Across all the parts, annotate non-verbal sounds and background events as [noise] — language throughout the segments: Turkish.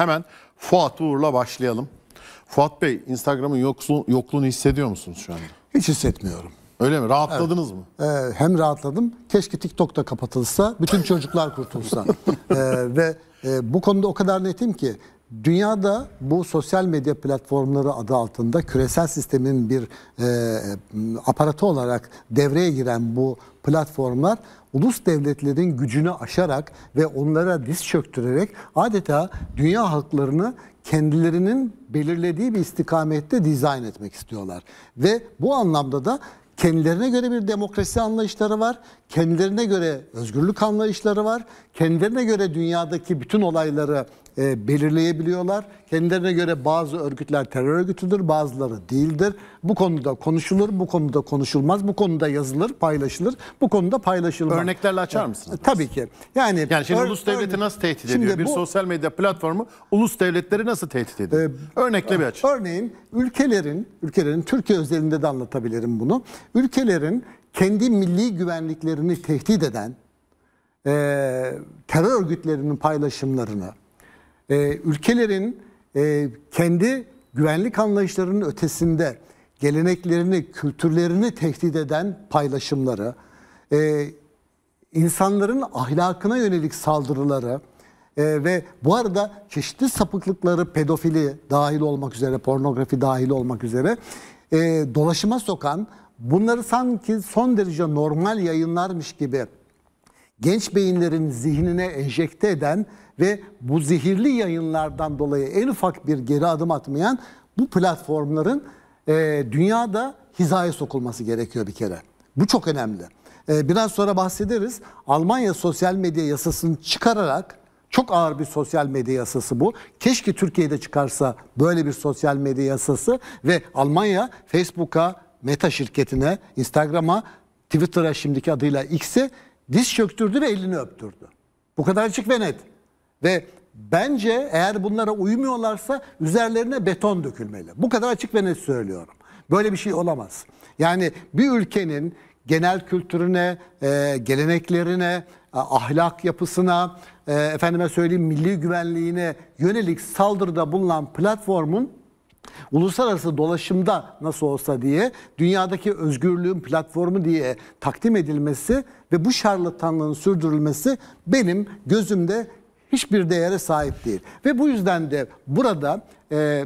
Hemen Fuat Uğur'la başlayalım. Fuat Bey Instagram'ın yokluğunu, yokluğunu hissediyor musunuz şu anda? Hiç hissetmiyorum. Öyle mi? Rahatladınız evet. mı? Ee, hem rahatladım. Keşke TikTok da kapatılsa, bütün çocuklar kurtulsa. [laughs] ee, ve e, bu konuda o kadar netim ki dünyada bu sosyal medya platformları adı altında küresel sistemin bir e, e aparatı olarak devreye giren bu platformlar ulus devletlerin gücünü aşarak ve onlara diz çöktürerek adeta dünya halklarını kendilerinin belirlediği bir istikamette dizayn etmek istiyorlar. Ve bu anlamda da kendilerine göre bir demokrasi anlayışları var, kendilerine göre özgürlük anlayışları var, kendilerine göre dünyadaki bütün olayları e, belirleyebiliyorlar. Kendilerine göre bazı örgütler terör örgütüdür, bazıları değildir. Bu konuda konuşulur, bu konuda konuşulmaz, bu konuda yazılır, paylaşılır, bu konuda paylaşılmaz. Örneklerle açar mısınız? Yani, e, tabii ki. Yani, yani şimdi ulus devleti nasıl tehdit ediyor? Bir bu, sosyal medya platformu ulus devletleri nasıl tehdit ediyor? E, Örnekle bir aç. Örneğin ülkelerin, ülkelerin Türkiye özelinde de anlatabilirim bunu. Ülkelerin kendi milli güvenliklerini tehdit eden e, terör örgütlerinin paylaşımlarını, e, ülkelerin e, kendi güvenlik anlayışlarının ötesinde geleneklerini, kültürlerini tehdit eden paylaşımları, e, insanların ahlakına yönelik saldırıları e, ve bu arada çeşitli sapıklıkları pedofili dahil olmak üzere, pornografi dahil olmak üzere e, dolaşıma sokan, bunları sanki son derece normal yayınlarmış gibi genç beyinlerin zihnine enjekte eden ve bu zehirli yayınlardan dolayı en ufak bir geri adım atmayan bu platformların e, dünyada hizaya sokulması gerekiyor bir kere. Bu çok önemli. E, biraz sonra bahsederiz. Almanya sosyal medya yasasını çıkararak çok ağır bir sosyal medya yasası bu. Keşke Türkiye'de çıkarsa böyle bir sosyal medya yasası ve Almanya Facebook'a, Meta şirketine, Instagram'a, Twitter'a şimdiki adıyla X'e diz çöktürdü ve elini öptürdü. Bu kadar açık ve net. Ve Bence eğer bunlara uymuyorlarsa üzerlerine beton dökülmeli. Bu kadar açık ve net söylüyorum. Böyle bir şey olamaz. Yani bir ülkenin genel kültürüne, e, geleneklerine, e, ahlak yapısına, e, efendime söyleyeyim milli güvenliğine yönelik saldırıda bulunan platformun uluslararası dolaşımda nasıl olsa diye dünyadaki özgürlüğün platformu diye takdim edilmesi ve bu şarlatanlığın sürdürülmesi benim gözümde hiçbir değere sahip değil. Ve bu yüzden de burada e,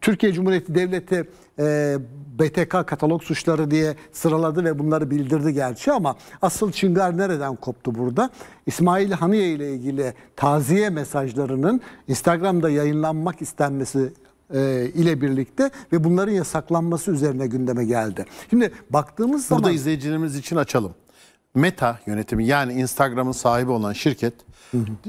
Türkiye Cumhuriyeti Devleti e, BTK katalog suçları diye sıraladı ve bunları bildirdi gerçi ama asıl çıngar nereden koptu burada? İsmail Haniye ile ilgili taziye mesajlarının Instagram'da yayınlanmak istenmesi e, ile birlikte ve bunların yasaklanması üzerine gündeme geldi. Şimdi baktığımız Burada zaman... Burada izleyicilerimiz için açalım. Meta yönetimi yani Instagram'ın sahibi olan şirket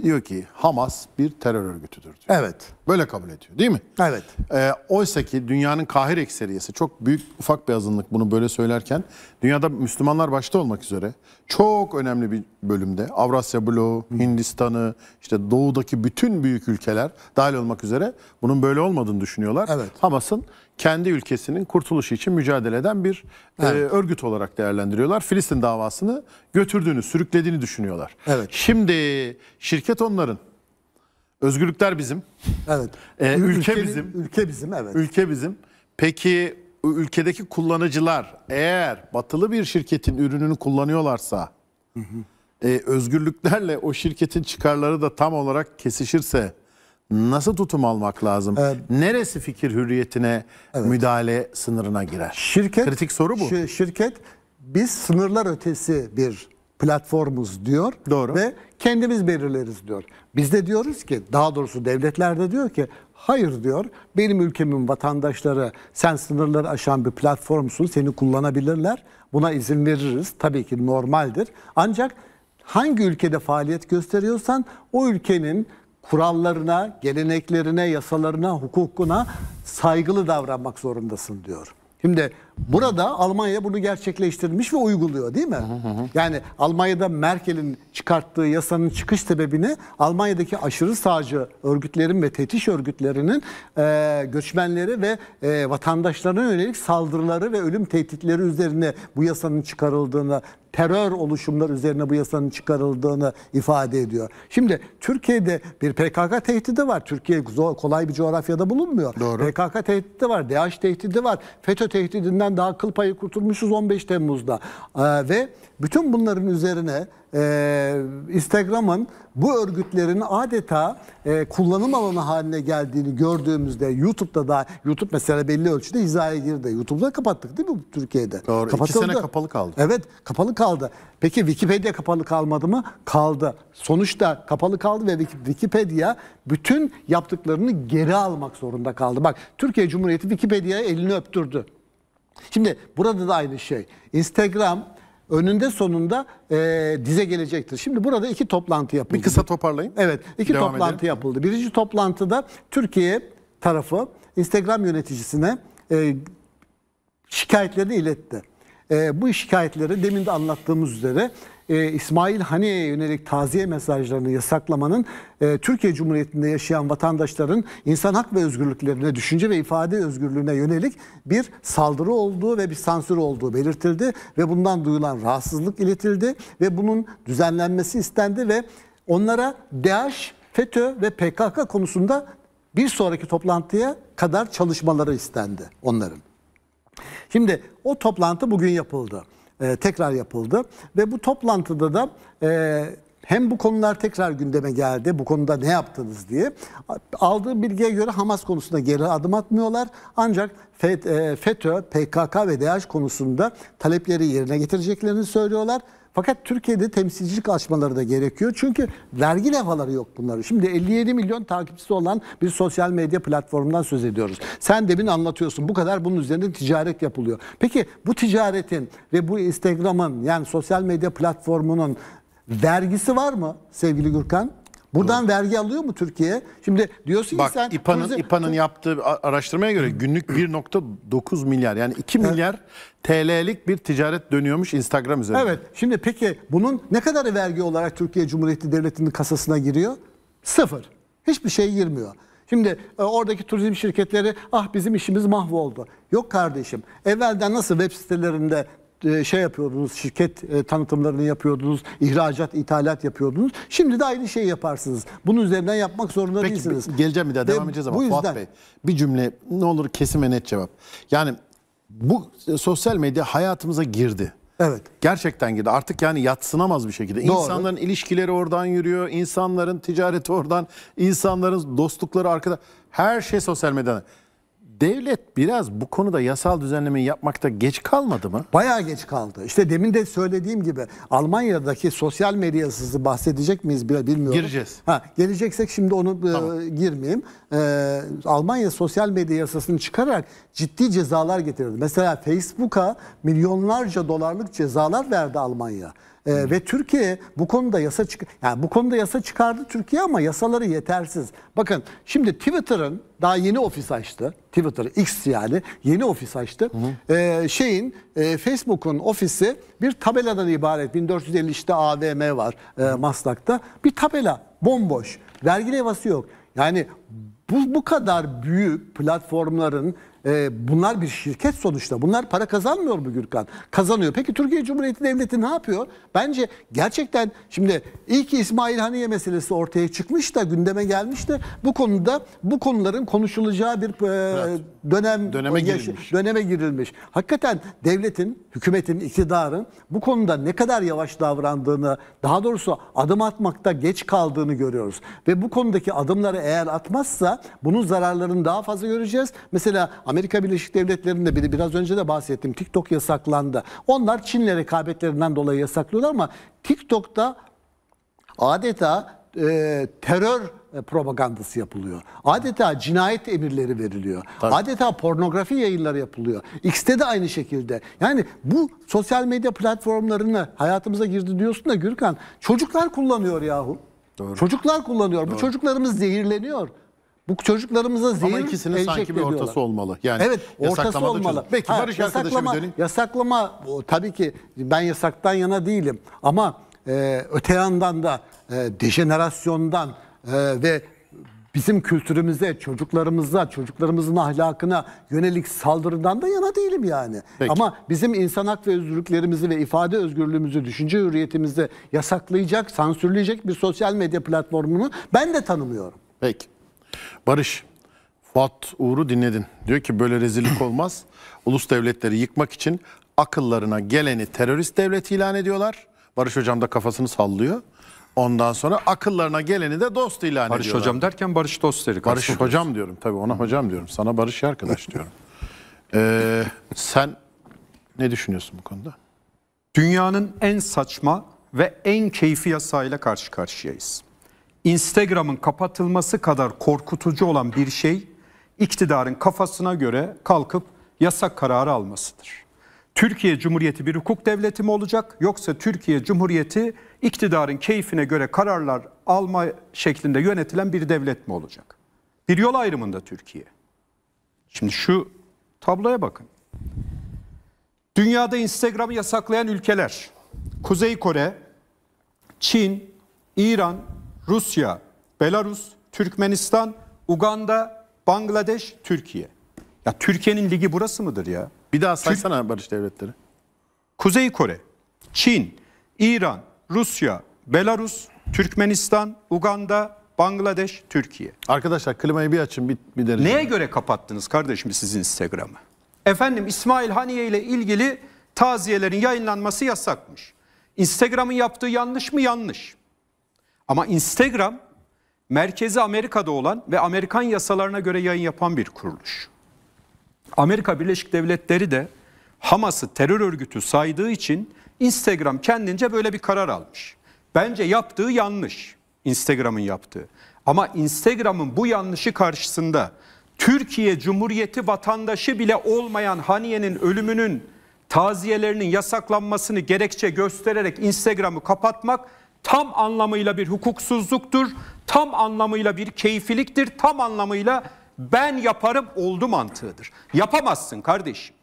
diyor ki Hamas bir terör örgütüdür. Diyor. Evet. Böyle kabul ediyor değil mi? Evet. Ee, Oysa ki dünyanın kahir ekseriyesi çok büyük ufak bir azınlık bunu böyle söylerken dünyada Müslümanlar başta olmak üzere çok önemli bir bölümde Avrasya bloğu, Hindistan'ı, işte doğudaki bütün büyük ülkeler dahil olmak üzere bunun böyle olmadığını düşünüyorlar. Evet. Hamas'ın kendi ülkesinin kurtuluşu için mücadele eden bir e, evet. e, örgüt olarak değerlendiriyorlar. Filistin davasını götürdüğünü, sürüklediğini düşünüyorlar. Evet. Şimdi şirket onların. Özgürlükler bizim. Evet. Ee, ülke, ülke bizim. Ülke bizim evet. Ülke bizim. Peki ülkedeki kullanıcılar eğer batılı bir şirketin ürününü kullanıyorlarsa hı hı. E, özgürlüklerle o şirketin çıkarları da tam olarak kesişirse nasıl tutum almak lazım? Evet. Neresi fikir hürriyetine evet. müdahale sınırına girer? Şirket kritik soru bu. Şirket biz sınırlar ötesi bir platformuz diyor Doğru. ve kendimiz belirleriz diyor. Biz de diyoruz ki daha doğrusu devletler de diyor ki hayır diyor benim ülkemin vatandaşları sen sınırları aşan bir platformsun seni kullanabilirler buna izin veririz tabii ki normaldir ancak hangi ülkede faaliyet gösteriyorsan o ülkenin kurallarına, geleneklerine, yasalarına, hukukuna saygılı davranmak zorundasın diyor. Şimdi Burada Almanya bunu gerçekleştirmiş ve uyguluyor değil mi? Hı hı. Yani Almanya'da Merkel'in çıkarttığı yasanın çıkış sebebini Almanya'daki aşırı sağcı örgütlerin ve tetiş örgütlerinin e, göçmenleri ve e, vatandaşlarına yönelik saldırıları ve ölüm tehditleri üzerine bu yasanın çıkarıldığını terör oluşumlar üzerine bu yasanın çıkarıldığını ifade ediyor. Şimdi Türkiye'de bir PKK tehdidi var. Türkiye kolay bir coğrafyada bulunmuyor. Doğru. PKK tehdidi var, DH tehdidi var, FETÖ tehdidinden Seçimden daha kıl payı kurtulmuşuz 15 Temmuz'da. E, ve bütün bunların üzerine e, Instagram'ın bu örgütlerin adeta e, kullanım alanı haline geldiğini gördüğümüzde YouTube'da da YouTube mesela belli ölçüde hizaya girdi. YouTube'da kapattık değil mi Türkiye'de? Doğru. Kapatıldı. İki sene kapalı kaldı. Evet kapalı kaldı. Peki Wikipedia kapalı kalmadı mı? Kaldı. Sonuçta kapalı kaldı ve Wikipedia bütün yaptıklarını geri almak zorunda kaldı. Bak Türkiye Cumhuriyeti Wikipedia'ya elini öptürdü. Şimdi burada da aynı şey. Instagram önünde sonunda e, dize gelecektir. Şimdi burada iki toplantı yapıldı. Bir kısa toparlayın. Evet, iki Devam toplantı edelim. yapıldı. Birinci toplantıda Türkiye tarafı Instagram yöneticisine e, şikayetlerini iletti. E, bu şikayetleri demin de anlattığımız üzere e, İsmail Haniye'ye yönelik taziye mesajlarını yasaklamanın e, Türkiye Cumhuriyeti'nde yaşayan vatandaşların insan hak ve özgürlüklerine, düşünce ve ifade özgürlüğüne yönelik bir saldırı olduğu ve bir sansür olduğu belirtildi ve bundan duyulan rahatsızlık iletildi ve bunun düzenlenmesi istendi ve onlara DAEŞ, FETÖ ve PKK konusunda bir sonraki toplantıya kadar çalışmaları istendi onların. Şimdi o toplantı bugün yapıldı e, tekrar yapıldı. Ve bu toplantıda da e, hem bu konular tekrar gündeme geldi. Bu konuda ne yaptınız diye. Aldığı bilgiye göre Hamas konusunda geri adım atmıyorlar. Ancak e, FETÖ, PKK ve DAEŞ konusunda talepleri yerine getireceklerini söylüyorlar. Fakat Türkiye'de temsilcilik açmaları da gerekiyor. Çünkü vergi levhaları yok bunları. Şimdi 57 milyon takipçisi olan bir sosyal medya platformundan söz ediyoruz. Sen demin anlatıyorsun bu kadar bunun üzerinde ticaret yapılıyor. Peki bu ticaretin ve bu Instagram'ın yani sosyal medya platformunun vergisi var mı sevgili Gürkan? Buradan Doğru. vergi alıyor mu Türkiye? Şimdi diyorsun Bak, ki sen... İPA'nın turizm... İPA yaptığı araştırmaya göre günlük 1.9 milyar yani 2 milyar TL'lik bir ticaret dönüyormuş Instagram üzerinde? Evet şimdi peki bunun ne kadar vergi olarak Türkiye Cumhuriyeti Devleti'nin kasasına giriyor? Sıfır. Hiçbir şey girmiyor. Şimdi e, oradaki turizm şirketleri ah bizim işimiz mahvoldu. Yok kardeşim evvelden nasıl web sitelerinde e, şey yapıyordunuz, şirket e, tanıtımlarını yapıyordunuz, ihracat, ithalat yapıyordunuz. Şimdi de aynı şeyi yaparsınız. Bunun üzerinden yapmak zorunda Peki, değilsiniz. Geleceğim bir daha, devam edeceğiz ama bu yüzden, Fuat Bey. Bir cümle, ne olur kesin ve net cevap. Yani bu e, sosyal medya hayatımıza girdi. Evet. Gerçekten girdi. Artık yani yatsınamaz bir şekilde. Doğru. İnsanların ilişkileri oradan yürüyor, insanların ticareti oradan, insanların dostlukları arkada. Her şey sosyal medyadan devlet biraz bu konuda yasal düzenlemeyi yapmakta geç kalmadı mı? Bayağı geç kaldı. İşte demin de söylediğim gibi Almanya'daki sosyal medyasızı bahsedecek miyiz bilmiyorum. Gireceğiz. Ha, geleceksek şimdi onu e, tamam. e, girmeyeyim. E, Almanya sosyal medya yasasını çıkararak ciddi cezalar getirdi. Mesela Facebook'a milyonlarca dolarlık cezalar verdi Almanya. E, ve Türkiye bu konuda yasa çık yani bu konuda yasa çıkardı Türkiye ama yasaları yetersiz. Bakın şimdi Twitter'ın daha yeni ofis açtı. Twitter X yani yeni ofis açtı. Hı hı. E, şeyin e, Facebook'un ofisi bir tabeladan ibaret. 1453'te AVM var e, Maslak'ta. Bir tabela bomboş. Vergi levhası yok. Yani bu, bu kadar büyük platformların ee, bunlar bir şirket sonuçta. Bunlar para kazanmıyor mu Gürkan? Kazanıyor. Peki Türkiye Cumhuriyeti Devleti ne yapıyor? Bence gerçekten şimdi iyi ki İsmail Haniye meselesi ortaya çıkmış da gündeme gelmiş de bu konuda bu konuların konuşulacağı bir e, evet. dönem döneme girilmiş. döneme girilmiş. Hakikaten devletin, hükümetin, iktidarın bu konuda ne kadar yavaş davrandığını, daha doğrusu adım atmakta geç kaldığını görüyoruz. Ve bu konudaki adımları eğer atmazsa bunun zararlarını daha fazla göreceğiz. Mesela Amerika Birleşik Devletleri'nde biri biraz önce de bahsettim. TikTok yasaklandı. Onlar Çin'le rekabetlerinden dolayı yasaklıyorlar ama TikTok'ta adeta e, terör e, propagandası yapılıyor. Adeta cinayet emirleri veriliyor. Tabii. Adeta pornografi yayınları yapılıyor. X'te de aynı şekilde. Yani bu sosyal medya platformlarını hayatımıza girdi diyorsun da Gürkan çocuklar kullanıyor yahu. Doğru. Çocuklar kullanıyor. Doğru. Bu çocuklarımız zehirleniyor. Bu çocuklarımıza zehir Ama ikisinin sanki bir ortası diyorlar. olmalı. Yani evet ortası olmalı. Çözüm. Peki ha, Barış yasaklama, döneyim. Yasaklama tabii ki ben yasaktan yana değilim. Ama e, öte yandan da e, dejenerasyondan e, ve bizim kültürümüze, çocuklarımıza, çocuklarımızın ahlakına yönelik saldırıdan da yana değilim yani. Peki. Ama bizim insan hak ve özgürlüklerimizi ve ifade özgürlüğümüzü, düşünce hürriyetimizi yasaklayacak, sansürleyecek bir sosyal medya platformunu ben de tanımıyorum. Peki. Barış, Fuat Uğur'u dinledin. Diyor ki böyle rezillik olmaz. Ulus devletleri yıkmak için akıllarına geleni terörist devlet ilan ediyorlar. Barış Hocam da kafasını sallıyor. Ondan sonra akıllarına geleni de dost ilan Barış ediyorlar. Barış Hocam derken Barış Dostleri. Barış Hocam diyorum tabii ona hocam diyorum. Sana Barış arkadaş diyorum. ee, sen ne düşünüyorsun bu konuda? Dünyanın en saçma ve en keyfi yasağıyla karşı karşıyayız. Instagram'ın kapatılması kadar korkutucu olan bir şey iktidarın kafasına göre kalkıp yasak kararı almasıdır. Türkiye Cumhuriyeti bir hukuk devleti mi olacak yoksa Türkiye Cumhuriyeti iktidarın keyfine göre kararlar alma şeklinde yönetilen bir devlet mi olacak? Bir yol ayrımında Türkiye. Şimdi şu tabloya bakın. Dünyada Instagram'ı yasaklayan ülkeler. Kuzey Kore, Çin, İran, Rusya, Belarus, Türkmenistan, Uganda, Bangladeş, Türkiye. Ya Türkiye'nin ligi burası mıdır ya? Bir daha saysana Türk... barış devletleri. Kuzey Kore, Çin, İran, Rusya, Belarus, Türkmenistan, Uganda, Bangladeş, Türkiye. Arkadaşlar klimayı bir açın bir, bir derece. Neye göre kapattınız kardeşim sizin Instagram'ı? Efendim İsmail Haniye ile ilgili taziyelerin yayınlanması yasakmış. Instagram'ın yaptığı yanlış mı? Yanlış. Ama Instagram merkezi Amerika'da olan ve Amerikan yasalarına göre yayın yapan bir kuruluş. Amerika Birleşik Devletleri de Hamas'ı terör örgütü saydığı için Instagram kendince böyle bir karar almış. Bence yaptığı yanlış. Instagram'ın yaptığı. Ama Instagram'ın bu yanlışı karşısında Türkiye Cumhuriyeti vatandaşı bile olmayan Haniye'nin ölümünün taziyelerinin yasaklanmasını gerekçe göstererek Instagram'ı kapatmak tam anlamıyla bir hukuksuzluktur, tam anlamıyla bir keyfiliktir, tam anlamıyla ben yaparım oldu mantığıdır. Yapamazsın kardeşim.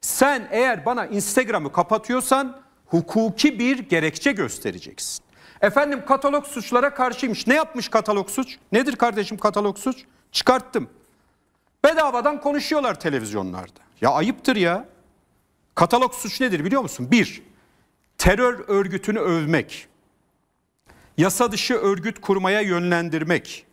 Sen eğer bana Instagram'ı kapatıyorsan hukuki bir gerekçe göstereceksin. Efendim katalog suçlara karşıymış. Ne yapmış katalog suç? Nedir kardeşim katalog suç? Çıkarttım. Bedavadan konuşuyorlar televizyonlarda. Ya ayıptır ya. Katalog suç nedir biliyor musun? Bir, terör örgütünü övmek yasa dışı örgüt kurmaya yönlendirmek,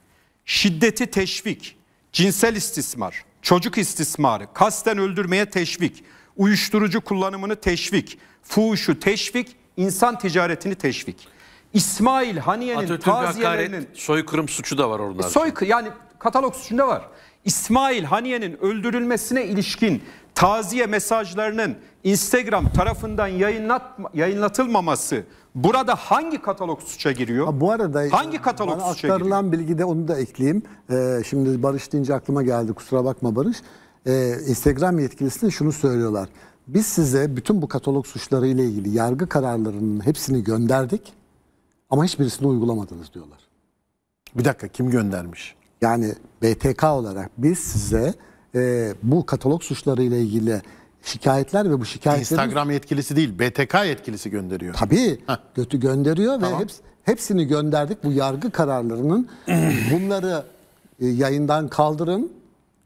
şiddeti teşvik, cinsel istismar, çocuk istismarı, kasten öldürmeye teşvik, uyuşturucu kullanımını teşvik, fuhuşu teşvik, insan ticaretini teşvik. İsmail Haniye'nin taziyelerinin... soykırım suçu da var orada. Soykırım yani katalog suçunda var. İsmail Haniye'nin öldürülmesine ilişkin taziye mesajlarının Instagram tarafından yayınlat, yayınlatılmaması burada hangi katalog suça giriyor? bu arada hangi katalog bana suça aktarılan giriyor? bilgide onu da ekleyeyim. Ee, şimdi Barış deyince aklıma geldi kusura bakma Barış. Ee, Instagram yetkilisine şunu söylüyorlar. Biz size bütün bu katalog suçları ile ilgili yargı kararlarının hepsini gönderdik ama hiçbirisini uygulamadınız diyorlar. Bir dakika kim göndermiş? Yani BTK olarak biz size e, bu katalog suçları ile ilgili şikayetler ve bu şikayetler Instagram yetkilisi değil BTK yetkilisi gönderiyor. Tabii Heh. götü gönderiyor tamam. ve hepsi, hepsini gönderdik bu yargı kararlarının [clears throat] bunları e, yayından kaldırın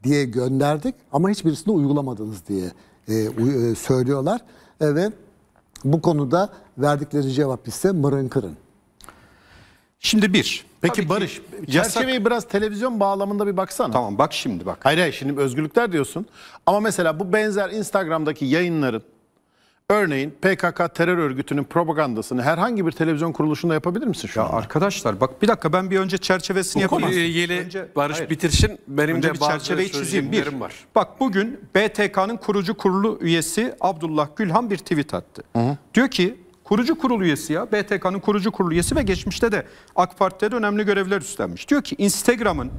diye gönderdik ama hiçbirisini uygulamadınız diye e, u, e, söylüyorlar. E, ve bu konuda verdikleri cevap ise mırın kırın. Şimdi bir. Peki Tabii Barış, yasak... çerçeveyi biraz televizyon bağlamında bir baksana. Tamam bak şimdi bak. Hayır hayır şimdi özgürlükler diyorsun. Ama mesela bu benzer Instagram'daki yayınların örneğin PKK terör örgütünün propagandasını herhangi bir televizyon kuruluşunda yapabilir misin şu ya anda? Arkadaşlar bak bir dakika ben bir önce çerçevesini yapayım. Yeli önce, Barış hayır. bitirsin. Benim önce de bir çerçeveyi çizeyim. Bir, var. Bak bugün BTK'nın kurucu kurulu üyesi Abdullah Gülhan bir tweet attı. Hı hı. Diyor ki kurucu kurul üyesi ya. BTK'nın kurucu kurul üyesi ve geçmişte de AK Parti'de de önemli görevler üstlenmiş. Diyor ki Instagram'ın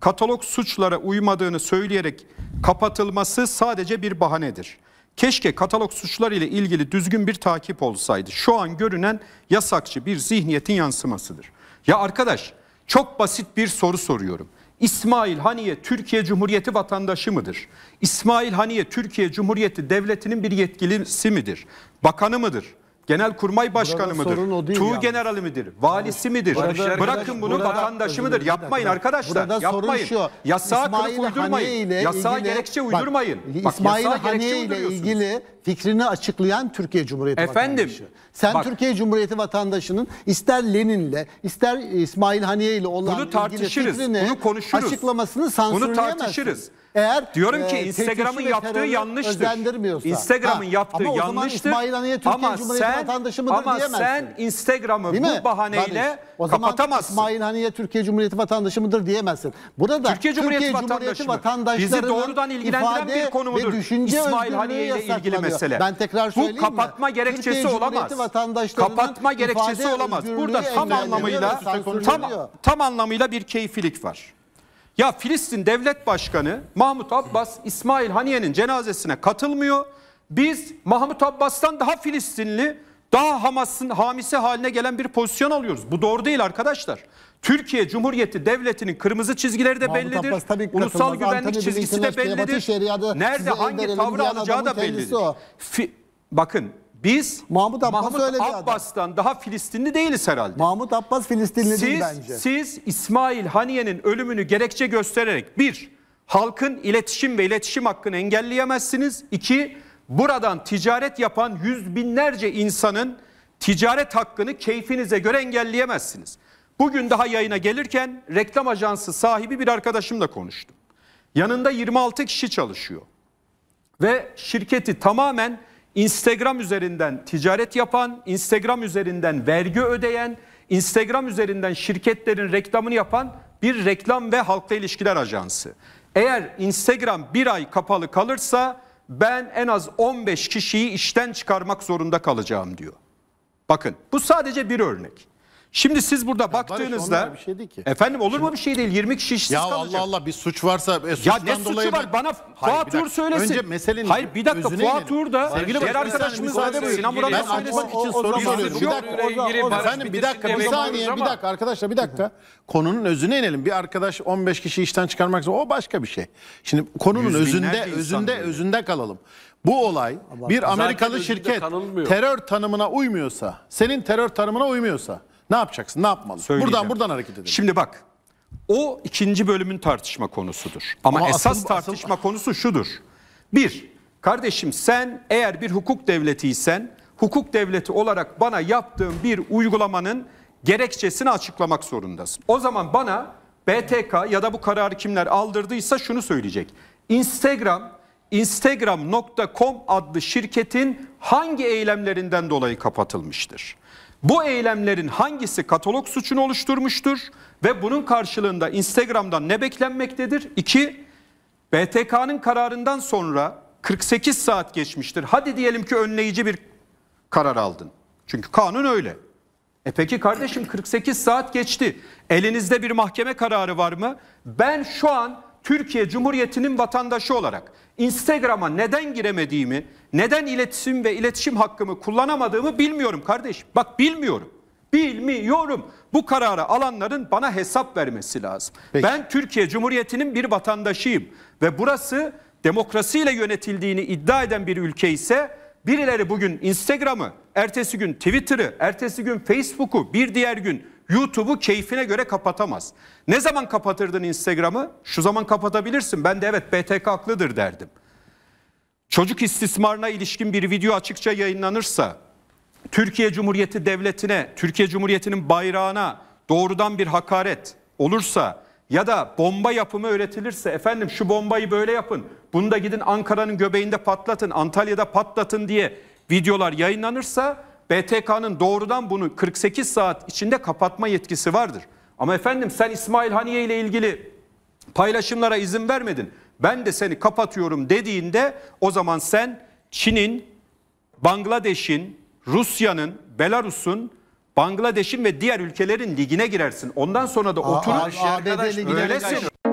katalog suçlara uymadığını söyleyerek kapatılması sadece bir bahanedir. Keşke katalog suçlar ile ilgili düzgün bir takip olsaydı. Şu an görünen yasakçı bir zihniyetin yansımasıdır. Ya arkadaş çok basit bir soru soruyorum. İsmail Haniye Türkiye Cumhuriyeti vatandaşı mıdır? İsmail Haniye Türkiye Cumhuriyeti devletinin bir yetkilisi midir? Bakanı mıdır? Genelkurmay Başkanı Burada mıdır? sorun o değil Tuğ yalnız. generali midir? Valisi midir? Burada- Bırakın bunu burada- vatandaşı mıdır? dakika. Yapmayın arkadaşlar. Burada sorun Yapmayın. şu. Yasağa kılıf uydurmayın. ile Yasağa ilgili- gerekçe uydurmayın. Bak, İsmail Haniye ile ilgili fikrini açıklayan Türkiye Cumhuriyeti Efendim, vatandaşı. Sen bak, Türkiye Cumhuriyeti vatandaşının ister Lenin'le ister İsmail Haniye ile olan bunu tartışırız, fikrini, bunu konuşuruz. açıklamasını sansürleyemezsin. Bunu tartışırız. Eğer diyorum ki e, Instagram'ın yaptığı yanlıştır. Instagram'ın yaptığı ama yanlıştır. İsmail Haniye Türkiye Cumhuriyeti sen, vatandaşı mıdır ama diyemezsin. Ama sen Instagram'ı bu bahaneyle o zaman kapatamazsın. İsmail Haniye Türkiye Cumhuriyeti vatandaşı mıdır diyemezsin. Burada Türkiye Cumhuriyeti, Türkiye Cumhuriyeti vatandaşı vatandaşlarının Bizi doğrudan ilgilendiren bir konumudur. Ve İsmail Haniye ile ilgili mesele. Ben tekrar söyleyeyim Bu kapatma mi? gerekçesi olamaz. Kapatma gerekçesi olamaz. Burada tam anlamıyla tam, tam anlamıyla bir keyfilik var. Ya Filistin Devlet Başkanı Mahmut Abbas İsmail Haniye'nin cenazesine katılmıyor. Biz Mahmut Abbas'tan daha Filistinli, daha Hamas'ın hamisi haline gelen bir pozisyon alıyoruz. Bu doğru değil arkadaşlar. Türkiye Cumhuriyeti Devleti'nin kırmızı çizgileri de Mahmut bellidir. Abbas, tabii Ulusal kırmızı. güvenlik Antony çizgisi de bellidir. Nerede hangi tavrı alacağı da bellidir. Fi, bakın biz Mahmut, Abbas Mahmut öyle Abbas'tan daha Filistinli değiliz herhalde. Mahmut Abbas Filistinli siz, değil bence. Siz İsmail Haniye'nin ölümünü gerekçe göstererek bir, halkın iletişim ve iletişim hakkını engelleyemezsiniz. İki, buradan ticaret yapan yüz binlerce insanın ticaret hakkını keyfinize göre engelleyemezsiniz. Bugün daha yayına gelirken reklam ajansı sahibi bir arkadaşımla konuştum. Yanında 26 kişi çalışıyor. Ve şirketi tamamen Instagram üzerinden ticaret yapan, Instagram üzerinden vergi ödeyen, Instagram üzerinden şirketlerin reklamını yapan bir reklam ve halkla ilişkiler ajansı. Eğer Instagram bir ay kapalı kalırsa ben en az 15 kişiyi işten çıkarmak zorunda kalacağım diyor. Bakın bu sadece bir örnek. Şimdi siz burada baktığınızda bir şey ki. efendim olur mu bir şey değil 20 kişi işsiz Ya kalacak. Allah Allah bir suç varsa e, ya ne dolayı suçu var bana Hayır, Fuat Uğur söylesin. Önce meselenin Hayır bir dakika özüne Fuat inelim. Uğur da Sevgili diğer arkadaşımız Sinan Murat'a Ben Murat anlamak için soru soruyorum. Bir dakika. bir saniye bir dakika arkadaşlar bir dakika. Konunun özüne inelim. Bir arkadaş 15 kişi işten çıkarmak zorunda o başka bir şey. Şimdi konunun özünde özünde özünde kalalım. Bu olay bir Amerikalı şirket terör tanımına uymuyorsa, senin terör tanımına uymuyorsa ne yapacaksın? Ne yapmalısın? Söyleyeceğim. Buradan buradan hareket edelim. Şimdi bak o ikinci bölümün tartışma konusudur. Ama, Ama esas asıl, tartışma asıl... konusu şudur. Bir, kardeşim sen eğer bir hukuk devletiysen hukuk devleti olarak bana yaptığın bir uygulamanın gerekçesini açıklamak zorundasın. O zaman bana BTK ya da bu kararı kimler aldırdıysa şunu söyleyecek. Instagram instagram.com adlı şirketin hangi eylemlerinden dolayı kapatılmıştır? Bu eylemlerin hangisi katalog suçunu oluşturmuştur ve bunun karşılığında Instagram'dan ne beklenmektedir? 2. BTK'nın kararından sonra 48 saat geçmiştir. Hadi diyelim ki önleyici bir karar aldın. Çünkü kanun öyle. E peki kardeşim 48 saat geçti. Elinizde bir mahkeme kararı var mı? Ben şu an Türkiye Cumhuriyeti'nin vatandaşı olarak Instagram'a neden giremediğimi, neden iletişim ve iletişim hakkımı kullanamadığımı bilmiyorum kardeşim. Bak bilmiyorum. Bilmiyorum. Bu kararı alanların bana hesap vermesi lazım. Peki. Ben Türkiye Cumhuriyeti'nin bir vatandaşıyım ve burası demokrasiyle yönetildiğini iddia eden bir ülke ise birileri bugün Instagram'ı, ertesi gün Twitter'ı, ertesi gün Facebook'u, bir diğer gün YouTube'u keyfine göre kapatamaz. Ne zaman kapatırdın Instagram'ı? Şu zaman kapatabilirsin. Ben de evet BTK haklıdır derdim çocuk istismarına ilişkin bir video açıkça yayınlanırsa Türkiye Cumhuriyeti Devleti'ne, Türkiye Cumhuriyeti'nin bayrağına doğrudan bir hakaret olursa ya da bomba yapımı öğretilirse efendim şu bombayı böyle yapın, bunu da gidin Ankara'nın göbeğinde patlatın, Antalya'da patlatın diye videolar yayınlanırsa BTK'nın doğrudan bunu 48 saat içinde kapatma yetkisi vardır. Ama efendim sen İsmail Haniye ile ilgili paylaşımlara izin vermedin ben de seni kapatıyorum dediğinde o zaman sen Çin'in, Bangladeş'in, Rusya'nın, Belarus'un, Bangladeş'in ve diğer ülkelerin ligine girersin. Ondan sonra da oturur. ABD ligine öyle